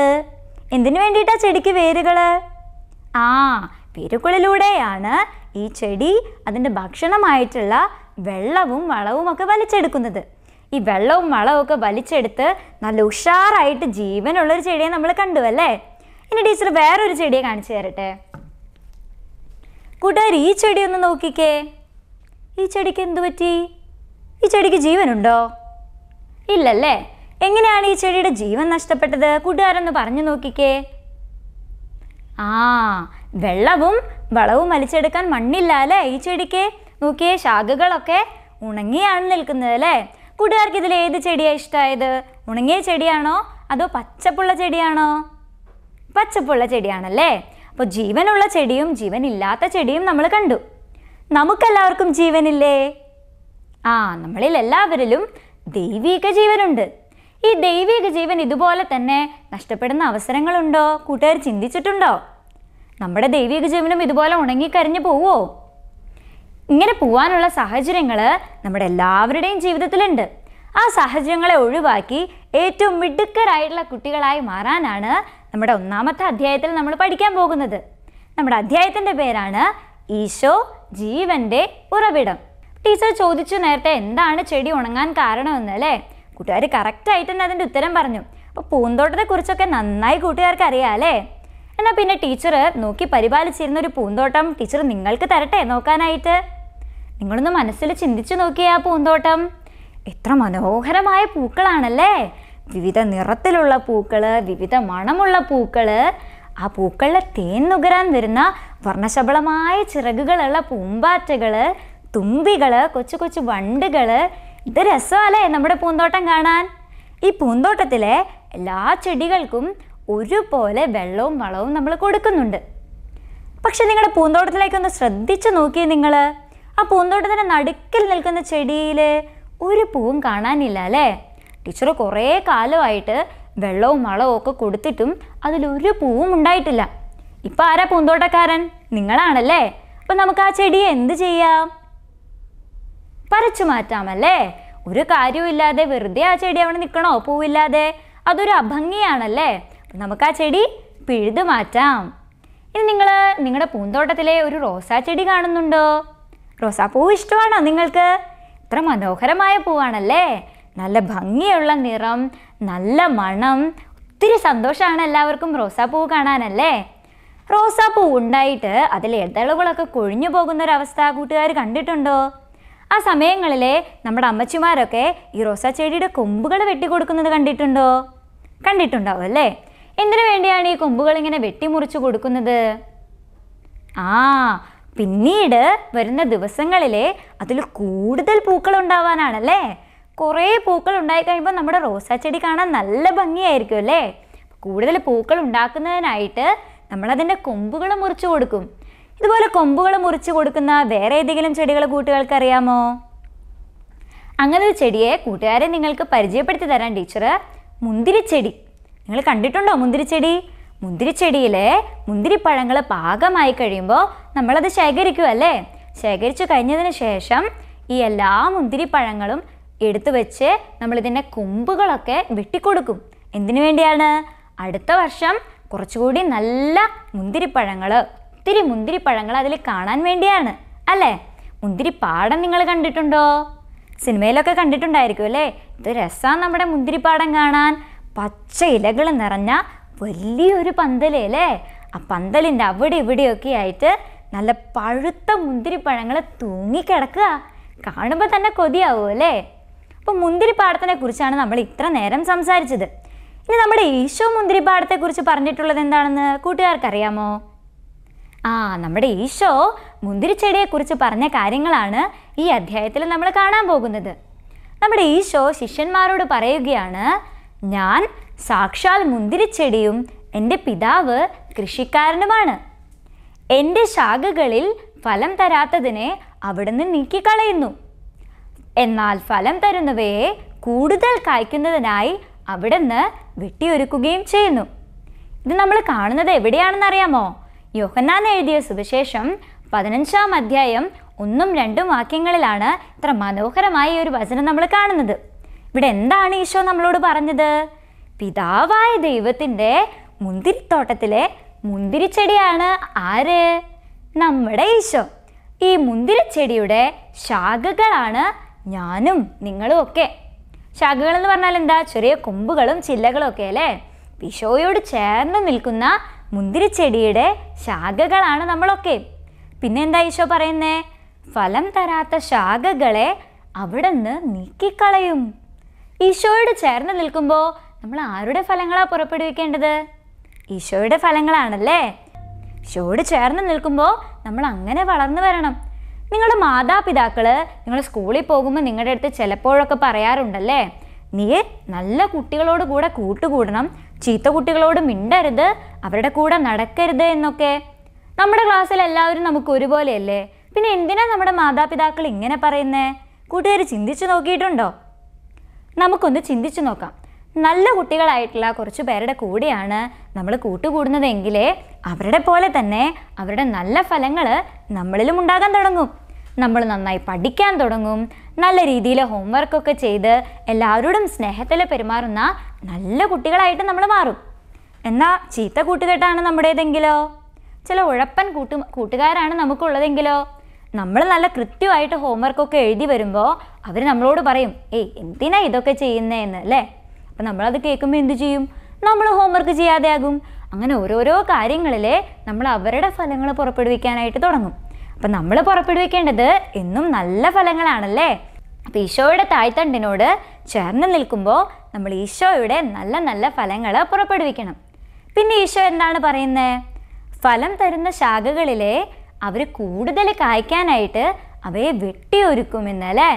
എന്തിനു വേണ്ടിയിട്ടാ ചെടിക്ക് വേരുകൾ ആ വേരുകളിലൂടെയാണ് ഈ ചെടി അതിൻ്റെ ഭക്ഷണമായിട്ടുള്ള വെള്ളവും വളവും ഒക്കെ വലിച്ചെടുക്കുന്നത് ഈ വെള്ളവും വളവും ഒക്കെ വലിച്ചെടുത്ത് നല്ല ഉഷാറായിട്ട് ജീവനുള്ളൊരു ചെടിയെ നമ്മൾ കണ്ടു അല്ലേ ഇനി ടീച്ചർ വേറൊരു ചെടിയെ കാണിച്ചു തരട്ടെ കൂട്ടുകാർ ഈ ചെടി ഒന്ന് നോക്കിക്കേ ഈ ചെടിക്ക് എന്തു പറ്റി ഈ ചെടിക്ക് ജീവനുണ്ടോ ഇല്ലല്ലേ എങ്ങനെയാണ് ഈ ചെടിയുടെ ജീവൻ നഷ്ടപ്പെട്ടത് കൂട്ടുകാരൊന്ന് പറഞ്ഞു നോക്കിക്കേ ആ വെള്ളവും വളവും വലിച്ചെടുക്കാൻ മണ്ണില്ല അല്ലേ ഈ ചെടിക്ക് നോക്കിയേ ശാഖകളൊക്കെ ഉണങ്ങിയാണ് നിൽക്കുന്നത് അല്ലേ കൂട്ടുകാർക്ക് ഇതിൽ ഏത് ചെടിയാണ് ഇഷ്ടമായത് ഉണങ്ങിയ ചെടിയാണോ അതോ പച്ചപ്പുള്ള ചെടിയാണോ പച്ചപ്പുള്ള ചെടിയാണല്ലേ അപ്പോൾ ജീവനുള്ള ചെടിയും ജീവനില്ലാത്ത ചെടിയും നമ്മൾ കണ്ടു നമുക്കെല്ലാവർക്കും ജീവനില്ലേ ആ നമ്മളിൽ എല്ലാവരിലും ദൈവിക ജീവനുണ്ട് ഈ ദൈവിക ജീവൻ ഇതുപോലെ തന്നെ നഷ്ടപ്പെടുന്ന അവസരങ്ങളുണ്ടോ കൂട്ടുകാർ ചിന്തിച്ചിട്ടുണ്ടോ നമ്മുടെ ദൈവിക ജീവനും ഇതുപോലെ ഉണങ്ങിക്കരിഞ്ഞു പോവോ ഇങ്ങനെ പോവാനുള്ള സാഹചര്യങ്ങൾ നമ്മുടെ എല്ലാവരുടെയും ജീവിതത്തിലുണ്ട് ആ സാഹചര്യങ്ങളെ ഒഴിവാക്കി ഏറ്റവും മിടുക്കരായിട്ടുള്ള കുട്ടികളായി മാറാനാണ് നമ്മുടെ ഒന്നാമത്തെ അധ്യായത്തിൽ നമ്മൾ പഠിക്കാൻ പോകുന്നത് നമ്മുടെ അധ്യായത്തിൻ്റെ പേരാണ് ഈശോ ജീവൻ്റെ ഉറവിടം ടീച്ചർ ചോദിച്ചു നേരത്തെ എന്താണ് ചെടി ഉണങ്ങാൻ കാരണമെന്ന് അല്ലേ കൂട്ടുകാർ കറക്റ്റായിട്ട് തന്നെ അതിൻ്റെ ഉത്തരം പറഞ്ഞു അപ്പോൾ പൂന്തോട്ടത്തെക്കുറിച്ചൊക്കെ നന്നായി കൂട്ടുകാർക്ക് അറിയാം അല്ലേ എന്നാൽ പിന്നെ ടീച്ചർ നോക്കി പരിപാലിച്ചിരുന്ന ഒരു പൂന്തോട്ടം ടീച്ചർ നിങ്ങൾക്ക് തരട്ടെ നോക്കാനായിട്ട് നിങ്ങളൊന്ന് മനസ്സിൽ ചിന്തിച്ചു നോക്കിയ ആ പൂന്തോട്ടം എത്ര മനോഹരമായ പൂക്കളാണല്ലേ വിവിധ നിറത്തിലുള്ള പൂക്കൾ വിവിധ മണമുള്ള പൂക്കൾ ആ പൂക്കളിലെ തേൻ നുകരാൻ വരുന്ന വർണ്ണശബളമായ ചിറകുകളുള്ള പൂമ്പാറ്റകൾ തുമ്പികൾ കൊച്ചു കൊച്ചു വണ്ടുകൾ ഇത് രസമല്ലേ നമ്മുടെ പൂന്തോട്ടം കാണാൻ ഈ പൂന്തോട്ടത്തിലെ എല്ലാ ചെടികൾക്കും ഒരുപോലെ വെള്ളവും വളവും നമ്മൾ കൊടുക്കുന്നുണ്ട് പക്ഷെ നിങ്ങളുടെ പൂന്തോട്ടത്തിലേക്കൊന്ന് ശ്രദ്ധിച്ചു നോക്കി നിങ്ങൾ ആ പൂന്തോട്ടത്തിൻ്റെ നടുക്കിൽ നിൽക്കുന്ന ചെടിയിൽ ഒരു പൂവും കാണാനില്ല അല്ലേ ടീച്ചർ കുറേ കാലമായിട്ട് വെള്ളവും വളവും ഒക്കെ കൊടുത്തിട്ടും അതിലൊരു പൂവും ഉണ്ടായിട്ടില്ല ഇപ്പം ആരാ പൂന്തോട്ടക്കാരൻ നിങ്ങളാണല്ലേ അപ്പം നമുക്ക് ആ ചെടിയെ എന്ത് ചെയ്യാം പറിച്ചു മാറ്റാമല്ലേ ഒരു കാര്യമില്ലാതെ വെറുതെ ആ ചെടി അവിടെ നിൽക്കണോ പൂവില്ലാതെ അതൊരു അഭംഗിയാണല്ലേ നമുക്ക് ആ ചെടി പിഴുതു മാറ്റാം ഇനി നിങ്ങൾ നിങ്ങളുടെ പൂന്തോട്ടത്തിലെ ഒരു റോസാ ചെടി കാണുന്നുണ്ടോ റോസാപ്പൂ ഇഷ്ടമാണോ നിങ്ങൾക്ക് ഇത്ര മനോഹരമായ പൂവാണല്ലേ നല്ല ഭംഗിയുള്ള നിറം നല്ല മണം ഒത്തിരി സന്തോഷമാണ് എല്ലാവർക്കും റോസാപ്പൂ കാണാനല്ലേ റോസാപ്പൂ ഉണ്ടായിട്ട് അതിലെ ഇതളുകളൊക്കെ കൊഴിഞ്ഞു പോകുന്നൊരവസ്ഥ കൂട്ടുകാർ കണ്ടിട്ടുണ്ടോ ആ സമയങ്ങളിലെ നമ്മുടെ അമ്മച്ചിമാരൊക്കെ ഈ റോസാ ചെടിയുടെ കൊമ്പുകൾ വെട്ടിക്കൊടുക്കുന്നത് കണ്ടിട്ടുണ്ടോ കണ്ടിട്ടുണ്ടാവും അല്ലേ എന്തിനു വേണ്ടിയാണ് ഈ കൊമ്പുകൾ ഇങ്ങനെ വെട്ടിമുറിച്ച് കൊടുക്കുന്നത് ആ പിന്നീട് വരുന്ന ദിവസങ്ങളിലെ അതിൽ കൂടുതൽ പൂക്കൾ ഉണ്ടാവാനാണല്ലേ കുറേ പൂക്കൾ ഉണ്ടായി നമ്മുടെ റോസാ ചെടി കാണാൻ നല്ല ഭംഗിയായിരിക്കും അല്ലേ കൂടുതൽ പൂക്കൾ ഉണ്ടാക്കുന്നതിനായിട്ട് നമ്മളതിൻ്റെ കൊമ്പുകൾ മുറിച്ചു കൊടുക്കും ഇതുപോലെ കൊമ്പുകൾ മുറിച്ച് കൊടുക്കുന്ന വേറെ ഏതെങ്കിലും ചെടികൾ കൂട്ടുകാർക്ക് അറിയാമോ അങ്ങനെ ഒരു ചെടിയെ കൂട്ടുകാരെ നിങ്ങൾക്ക് പരിചയപ്പെടുത്തി തരാൻ ടീച്ചർ മുന്തിരിച്ചെടി നിങ്ങൾ കണ്ടിട്ടുണ്ടോ മുന്തിരിച്ചെടി മുന്തിരിച്ചെടിയിലെ മുന്തിരിപ്പഴങ്ങൾ പാകമായി കഴിയുമ്പോൾ നമ്മളത് അല്ലേ ശേഖരിച്ചു കഴിഞ്ഞതിന് ശേഷം ഈ എല്ലാ മുന്തിരിപ്പഴങ്ങളും എടുത്തു വെച്ച് നമ്മളിതിൻ്റെ കൊമ്പുകളൊക്കെ വെട്ടിക്കൊടുക്കും എന്തിനു വേണ്ടിയാണ് അടുത്ത വർഷം കുറച്ചുകൂടി നല്ല മുന്തിരിപ്പഴങ്ങൾ ഒത്തിരി മുന്തിരിപ്പഴങ്ങൾ അതിൽ കാണാൻ വേണ്ടിയാണ് അല്ലേ മുന്തിരിപ്പാടം നിങ്ങൾ കണ്ടിട്ടുണ്ടോ സിനിമയിലൊക്കെ കണ്ടിട്ടുണ്ടായിരിക്കും അല്ലേ ഇത് രസമാണ് നമ്മുടെ മുന്തിരിപ്പാടം കാണാൻ പച്ച ഇലകൾ നിറഞ്ഞ വലിയൊരു പന്തൽ അല്ലേ ആ പന്തലിൻ്റെ അവിടെ ഇവിടെയൊക്കെ ആയിട്ട് നല്ല പഴുത്ത മുന്തിരിപ്പഴങ്ങൾ തൂങ്ങിക്കിടക്കുക കാണുമ്പോൾ തന്നെ കൊതിയാവും അല്ലേ അപ്പോൾ മുന്തിരിപ്പാടത്തിനെ കുറിച്ചാണ് നമ്മൾ ഇത്ര നേരം സംസാരിച്ചത് ഇനി നമ്മുടെ ഈശോ മുന്തിരിപ്പാടത്തെക്കുറിച്ച് പറഞ്ഞിട്ടുള്ളത് എന്താണെന്ന് കൂട്ടുകാർക്കറിയാമോ ആ നമ്മുടെ ഈശോ മുന്തിരിച്ചെടിയെക്കുറിച്ച് പറഞ്ഞ കാര്യങ്ങളാണ് ഈ അധ്യായത്തിൽ നമ്മൾ കാണാൻ പോകുന്നത് നമ്മുടെ ഈശോ ശിഷ്യന്മാരോട് പറയുകയാണ് ഞാൻ സാക്ഷാൽ മുന്തിരിച്ചെടിയും എൻ്റെ പിതാവ് കൃഷിക്കാരനുമാണ് എൻ്റെ ശാഖകളിൽ ഫലം തരാത്തതിനെ അവിടുന്ന് നീക്കിക്കളയുന്നു എന്നാൽ ഫലം തരുന്നവയെ കൂടുതൽ കായ്ക്കുന്നതിനായി അവിടുന്ന് വെട്ടിയൊരുക്കുകയും ചെയ്യുന്നു ഇത് നമ്മൾ കാണുന്നത് എവിടെയാണെന്നറിയാമോ യോഹന്നാൻ എഴുതിയ സുവിശേഷം പതിനഞ്ചാം അധ്യായം ഒന്നും രണ്ടും വാക്യങ്ങളിലാണ് ഇത്ര മനോഹരമായ ഒരു വചനം നമ്മൾ കാണുന്നത് ഇവിടെ എന്താണ് ഈശോ നമ്മളോട് പറഞ്ഞത് പിതാവായ ദൈവത്തിൻ്റെ മുന്തിരിത്തോട്ടത്തിലെ മുന്തിരിച്ചെടിയാണ് ആര് നമ്മുടെ ഈശോ ഈ മുന്തിരിച്ചെടിയുടെ ശാഖകളാണ് ഞാനും നിങ്ങളും ഒക്കെ ശാഖകൾ എന്ന് പറഞ്ഞാൽ എന്താ ചെറിയ കൊമ്പുകളും ചില്ലകളും ഒക്കെ അല്ലേ ഈശോയോട് ചേർന്ന് നിൽക്കുന്ന മുന്തിരിച്ചെടിയുടെ ശാഖകളാണ് നമ്മളൊക്കെ പിന്നെന്താ ഈശോ പറയുന്നേ ഫലം തരാത്ത ശാഖകളെ അവിടെ നിന്ന് നീക്കിക്കളയും ഈശോയോട് ചേർന്ന് നിൽക്കുമ്പോൾ നമ്മൾ ആരുടെ ഫലങ്ങളാണ് പുറപ്പെടുവിക്കേണ്ടത് ഈശോയുടെ ഫലങ്ങളാണല്ലേ ഈശോയോട് ചേർന്ന് നിൽക്കുമ്പോൾ നമ്മൾ അങ്ങനെ വളർന്നു വരണം നിങ്ങളുടെ മാതാപിതാക്കൾ നിങ്ങൾ സ്കൂളിൽ പോകുമ്പോൾ നിങ്ങളുടെ അടുത്ത് ചിലപ്പോഴൊക്കെ പറയാറുണ്ടല്ലേ നീ നല്ല കുട്ടികളോട് കൂടെ കൂട്ടുകൂടണം ചീത്ത കുട്ടികളോട് മിണ്ടരുത് അവരുടെ കൂടെ നടക്കരുത് എന്നൊക്കെ നമ്മുടെ ക്ലാസ്സിൽ എല്ലാവരും നമുക്ക് ഒരുപോലെയല്ലേ പിന്നെ എന്തിനാ നമ്മുടെ മാതാപിതാക്കൾ ഇങ്ങനെ പറയുന്നേ കൂട്ടുകാർ ചിന്തിച്ചു നോക്കിയിട്ടുണ്ടോ നമുക്കൊന്ന് ചിന്തിച്ചു നോക്കാം നല്ല കുട്ടികളായിട്ടുള്ള കുറച്ച് പേരുടെ കൂടെയാണ് നമ്മൾ കൂട്ടുകൂടുന്നതെങ്കിലേ അവരുടെ പോലെ തന്നെ അവരുടെ നല്ല ഫലങ്ങൾ നമ്മളിലും ഉണ്ടാകാൻ തുടങ്ങും നമ്മൾ നന്നായി പഠിക്കാൻ തുടങ്ങും നല്ല രീതിയിൽ ഹോംവർക്കൊക്കെ ചെയ്ത് എല്ലാവരോടും സ്നേഹത്തിൽ പെരുമാറുന്ന നല്ല കുട്ടികളായിട്ട് നമ്മൾ മാറും എന്നാൽ ചീത്ത കൂട്ടുകെട്ടാണ് നമ്മുടേതെങ്കിലോ ചില ഉഴപ്പൻ കൂട്ടു കൂട്ടുകാരാണ് നമുക്കുള്ളതെങ്കിലോ നമ്മൾ നല്ല കൃത്യമായിട്ട് ഹോംവർക്കൊക്കെ എഴുതി വരുമ്പോൾ അവർ നമ്മളോട് പറയും ഏയ് എന്തിനാ ഇതൊക്കെ ചെയ്യുന്നതെന്ന് അല്ലേ അപ്പം നമ്മളത് കേൾക്കുമ്പോൾ എന്തു ചെയ്യും നമ്മൾ ഹോംവർക്ക് ചെയ്യാതെ ആകും അങ്ങനെ ഓരോരോ കാര്യങ്ങളിൽ നമ്മൾ അവരുടെ ഫലങ്ങൾ പുറപ്പെടുവിക്കാനായിട്ട് തുടങ്ങും അപ്പൊ നമ്മൾ പുറപ്പെടുവിക്കേണ്ടത് എന്നും നല്ല ഫലങ്ങളാണല്ലേ അപ്പൊ ഈശോയുടെ തായ്തണ്ടിനോട് ചേർന്ന് നിൽക്കുമ്പോൾ നമ്മൾ ഈശോയുടെ നല്ല നല്ല ഫലങ്ങൾ പുറപ്പെടുവിക്കണം പിന്നെ ഈശോ എന്താണ് പറയുന്നത് ഫലം തരുന്ന ശാഖകളിലെ അവർ കൂടുതൽ കായ്ക്കാനായിട്ട് അവയെ വെട്ടിയൊരുക്കുമെന്നല്ലേ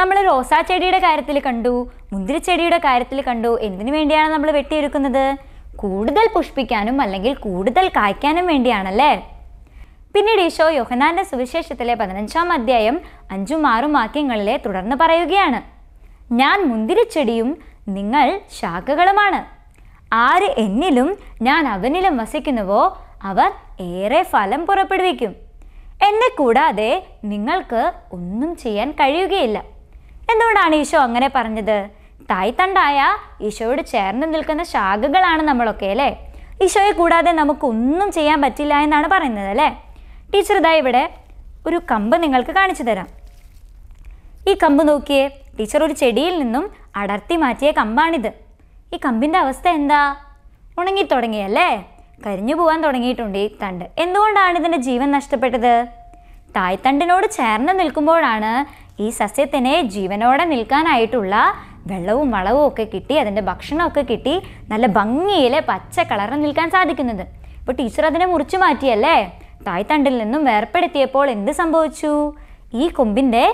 നമ്മൾ റോസാ ചെടിയുടെ കാര്യത്തിൽ കണ്ടു മുന്തിരിച്ചെടിയുടെ കാര്യത്തിൽ കണ്ടു എന്തിനു വേണ്ടിയാണ് നമ്മൾ വെട്ടിയൊരുക്കുന്നത് കൂടുതൽ പുഷ്പിക്കാനും അല്ലെങ്കിൽ കൂടുതൽ കായ്ക്കാനും വേണ്ടിയാണല്ലേ പിന്നീട് ഈശോ യോഹനാന്റെ സുവിശേഷത്തിലെ പതിനഞ്ചാം അധ്യായം അഞ്ചും ആറും വാക്യങ്ങളിലെ തുടർന്ന് പറയുകയാണ് ഞാൻ മുന്തിരിച്ചെടിയും നിങ്ങൾ ശാഖകളുമാണ് ആര് എന്നിലും ഞാൻ അവനിലും വസിക്കുന്നുവോ അവർ ഏറെ ഫലം പുറപ്പെടുവിക്കും എന്നെ കൂടാതെ നിങ്ങൾക്ക് ഒന്നും ചെയ്യാൻ കഴിയുകയില്ല എന്തുകൊണ്ടാണ് ഈശോ അങ്ങനെ പറഞ്ഞത് തായ്തണ്ടായ ഈശോയോട് ചേർന്ന് നിൽക്കുന്ന ശാഖകളാണ് നമ്മളൊക്കെ അല്ലേ ഈശോയെ കൂടാതെ നമുക്കൊന്നും ചെയ്യാൻ പറ്റില്ല എന്നാണ് പറയുന്നത് അല്ലേ ടീച്ചർ ഇതാ ഇവിടെ ഒരു കമ്പ് നിങ്ങൾക്ക് കാണിച്ചു തരാം ഈ കമ്പ് നോക്കിയേ ടീച്ചർ ഒരു ചെടിയിൽ നിന്നും അടർത്തി മാറ്റിയ കമ്പാണിത് ഈ കമ്പിൻ്റെ അവസ്ഥ എന്താ ഉണങ്ങിത്തുടങ്ങിയല്ലേ കരിഞ്ഞു പോകാൻ തുടങ്ങിയിട്ടുണ്ട് ഈ തണ്ട് എന്തുകൊണ്ടാണ് ഇതിൻ്റെ ജീവൻ നഷ്ടപ്പെട്ടത് തായ്തണ്ടിനോട് ചേർന്ന് നിൽക്കുമ്പോഴാണ് ഈ സസ്യത്തിനെ ജീവനോടെ നിൽക്കാനായിട്ടുള്ള വെള്ളവും വളവും ഒക്കെ കിട്ടി അതിൻ്റെ ഭക്ഷണമൊക്കെ കിട്ടി നല്ല ഭംഗിയിൽ പച്ച കളറിൽ നിൽക്കാൻ സാധിക്കുന്നത് ഇപ്പോൾ ടീച്ചർ അതിനെ മുറിച്ചു മാറ്റിയല്ലേ തായ്തണ്ടിൽ നിന്നും വേർപ്പെടുത്തിയപ്പോൾ എന്ത് സംഭവിച്ചു ഈ കൊമ്പിൻ്റെ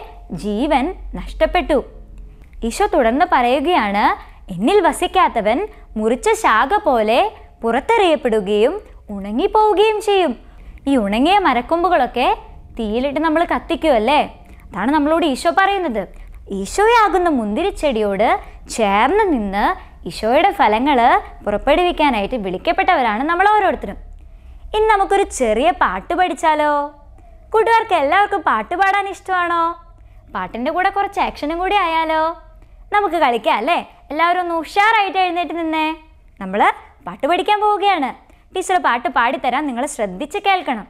ജീവൻ നഷ്ടപ്പെട്ടു ഈശോ തുടർന്ന് പറയുകയാണ് എന്നിൽ വസിക്കാത്തവൻ മുറിച്ച ശാഖ പോലെ പുറത്തെറിയപ്പെടുകയും ഉണങ്ങിപ്പോവുകയും ചെയ്യും ഈ ഉണങ്ങിയ മരക്കൊമ്പുകളൊക്കെ തീയിലിട്ട് നമ്മൾ കത്തിക്കുമല്ലേ അതാണ് നമ്മളോട് ഈശോ പറയുന്നത് ഈശോയാകുന്ന മുന്തിരിച്ചെടിയോട് ചേർന്ന് നിന്ന് ഈശോയുടെ ഫലങ്ങൾ പുറപ്പെടുവിക്കാനായിട്ട് വിളിക്കപ്പെട്ടവരാണ് നമ്മൾ ഓരോരുത്തരും ഇനി നമുക്കൊരു ചെറിയ പാട്ട് പഠിച്ചാലോ കൂട്ടുകാർക്ക് എല്ലാവർക്കും പാട്ട് പാടാൻ ഇഷ്ടമാണോ പാട്ടിൻ്റെ കൂടെ കുറച്ച് ആക്ഷനും കൂടി ആയാലോ നമുക്ക് കളിക്കാം അല്ലേ എല്ലാവരും ഒന്ന് ഉഷാറായിട്ട് എഴുന്നേറ്റ് നിന്നേ നമ്മൾ പാട്ട് പഠിക്കാൻ പോവുകയാണ് ടീച്ചർ പാട്ട് പാടിത്തരാൻ നിങ്ങൾ ശ്രദ്ധിച്ച് കേൾക്കണം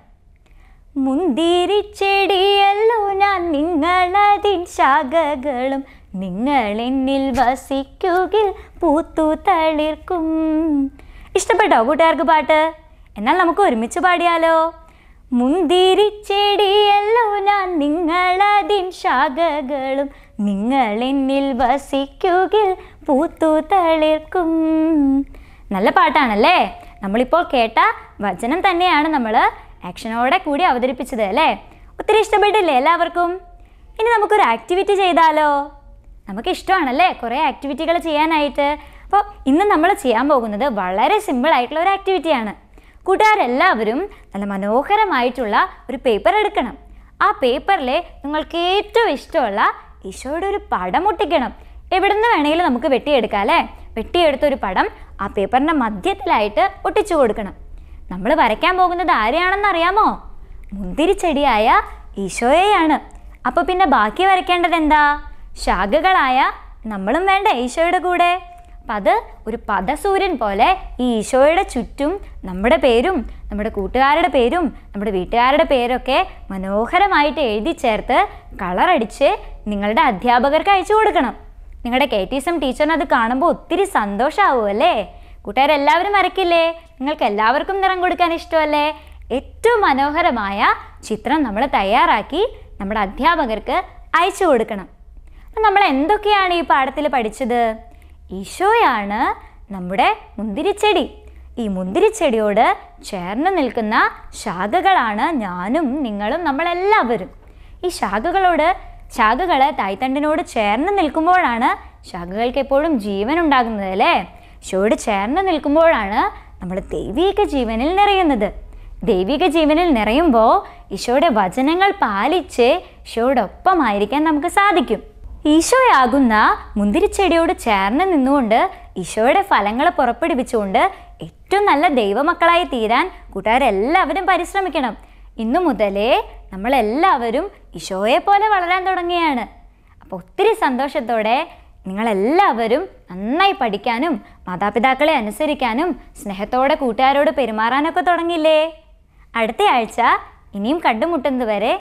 മുന്തിരി ചെടിയല്ലോ ഞാൻ നിങ്ങളതിൻ ശാഖകളും നിങ്ങളെന്നിൽ വസിക്കുകിൽ പൂത്തു തളിർക്കും ഇഷ്ടപ്പെട്ടോ കൂട്ടുകാർക്ക് പാട്ട് എന്നാൽ നമുക്ക് ഒരുമിച്ച് പാടിയാലോ ചെടിയല്ലോ ഞാൻ നിങ്ങളതിൻ ശാഖകളും എന്നിൽ വസിക്കുകിൽ പൂത്തു തളിർക്കും നല്ല പാട്ടാണല്ലേ നമ്മളിപ്പോൾ കേട്ട വചനം തന്നെയാണ് നമ്മൾ ആക്ഷനോടെ കൂടി അവതരിപ്പിച്ചത് അല്ലേ ഒത്തിരി ഇഷ്ടപ്പെട്ടില്ലേ എല്ലാവർക്കും ഇനി നമുക്കൊരു ആക്ടിവിറ്റി ചെയ്താലോ നമുക്ക് ഇഷ്ടമാണല്ലേ കുറേ ആക്ടിവിറ്റികൾ ചെയ്യാനായിട്ട് അപ്പോൾ ഇന്ന് നമ്മൾ ചെയ്യാൻ പോകുന്നത് വളരെ സിമ്പിൾ ആയിട്ടുള്ള ഒരു ആക്ടിവിറ്റിയാണ് കൂട്ടുകാരെല്ലാവരും നല്ല മനോഹരമായിട്ടുള്ള ഒരു പേപ്പർ എടുക്കണം ആ പേപ്പറിൽ നിങ്ങൾക്ക് ഏറ്റവും ഇഷ്ടമുള്ള ഈശോയുടെ ഒരു പടം ഒട്ടിക്കണം എവിടെ നിന്ന് വേണമെങ്കിലും നമുക്ക് വെട്ടിയെടുക്കാം അല്ലേ വെട്ടിയെടുത്ത ഒരു പടം ആ പേപ്പറിൻ്റെ മധ്യത്തിലായിട്ട് ഒട്ടിച്ചു കൊടുക്കണം നമ്മൾ വരയ്ക്കാൻ പോകുന്നത് ആരെയാണെന്ന് അറിയാമോ മുന്തിരിച്ചെടിയായ ഈശോയെയാണ് അപ്പോൾ പിന്നെ ബാക്കി വരയ്ക്കേണ്ടത് എന്താ ശാഖകളായ നമ്മളും വേണ്ട ഈശോയുടെ കൂടെ അപ്പം അത് ഒരു പദസൂര്യൻ പോലെ ഈ ഈശോയുടെ ചുറ്റും നമ്മുടെ പേരും നമ്മുടെ കൂട്ടുകാരുടെ പേരും നമ്മുടെ വീട്ടുകാരുടെ പേരൊക്കെ മനോഹരമായിട്ട് എഴുതി ചേർത്ത് കളറടിച്ച് നിങ്ങളുടെ അധ്യാപകർക്ക് അയച്ചു കൊടുക്കണം നിങ്ങളുടെ കെ ടി എസ് എം ടീച്ചറിന് അത് കാണുമ്പോൾ ഒത്തിരി സന്തോഷമാവും അല്ലേ കൂട്ടുകാരെല്ലാവരും വരയ്ക്കില്ലേ നിങ്ങൾക്ക് എല്ലാവർക്കും നിറം കൊടുക്കാൻ ഇഷ്ടമല്ലേ ഏറ്റവും മനോഹരമായ ചിത്രം നമ്മൾ തയ്യാറാക്കി നമ്മുടെ അധ്യാപകർക്ക് അയച്ചു കൊടുക്കണം നമ്മൾ എന്തൊക്കെയാണ് ഈ പാഠത്തിൽ പഠിച്ചത് ഈശോയാണ് നമ്മുടെ മുന്തിരിച്ചെടി ഈ മുന്തിരിച്ചെടിയോട് ചേർന്ന് നിൽക്കുന്ന ശാഖകളാണ് ഞാനും നിങ്ങളും നമ്മളെല്ലാവരും ഈ ശാഖകളോട് ശാഖകൾ തായ്തണ്ടിനോട് ചേർന്ന് നിൽക്കുമ്പോഴാണ് ശാഖകൾക്ക് എപ്പോഴും ജീവൻ ഉണ്ടാകുന്നത് അല്ലേ ഈശോയോട് ചേർന്ന് നിൽക്കുമ്പോഴാണ് നമ്മൾ ദൈവിക ജീവനിൽ നിറയുന്നത് ദൈവിക ജീവനിൽ നിറയുമ്പോൾ ഈശോയുടെ വചനങ്ങൾ പാലിച്ച് ഈശോയോടൊപ്പമായിരിക്കാൻ നമുക്ക് സാധിക്കും ഈശോയാകുന്ന മുന്തിരിച്ചെടിയോട് ചേർന്ന് നിന്നുകൊണ്ട് ഈശോയുടെ ഫലങ്ങൾ പുറപ്പെടുവിച്ചുകൊണ്ട് ഏറ്റവും നല്ല ദൈവമക്കളായി തീരാൻ കൂട്ടുകാരെല്ലാവരും പരിശ്രമിക്കണം ഇന്നു മുതലേ നമ്മളെല്ലാവരും ഈശോയെ പോലെ വളരാൻ തുടങ്ങിയാണ് അപ്പോൾ ഒത്തിരി സന്തോഷത്തോടെ നിങ്ങളെല്ലാവരും നന്നായി പഠിക്കാനും മാതാപിതാക്കളെ അനുസരിക്കാനും സ്നേഹത്തോടെ കൂട്ടുകാരോട് പെരുമാറാനൊക്കെ തുടങ്ങില്ലേ ആഴ്ച ഇനിയും കണ്ടുമുട്ടുന്നതുവരെ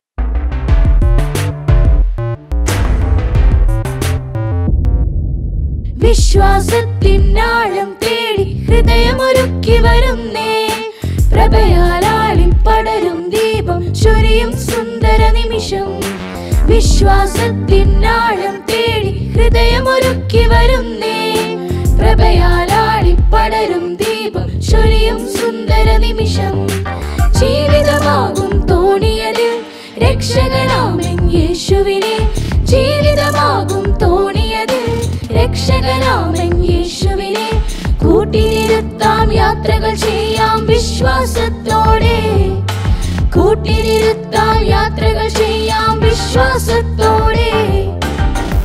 വിശ്വാസത്തിനാഴം തേടി ഹൃദയമൊരുക്കി വരുന്നേ പ്രഭയാലാളി പടരും ദീപം ചൊരിയും സുന്ദര നിമിഷം വിശ്വാസത്തിനാഴം തേടി ഹൃദയമൊരുക്കി വരുന്നേ പ്രഭയാലാളി പടരും ദീപം ചൊരിയും സുന്ദര നിമിഷം ജീവിതമാകും തോണിയത് രക്ഷകനാമൻ യേശുവിനെ ജീവിതമാകും രക്ഷകനാമൻ യേശുവിനെ കൂട്ടിനിരുത്താം യാത്രകൾ ചെയ്യാം വിശ്വാസത്തോടെ കൂട്ടിനിരുത്താം യാത്രകൾ ചെയ്യാം വിശ്വാസത്തോടെ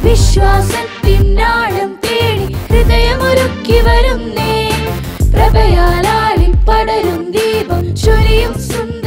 വിശ്വാസത്തിനാഴം തേടി ഹൃദയമൊരുക്കി വരുന്നേ പ്രഭയാലാളി പടരും ദീപം ചൊരിയും സുന്ദര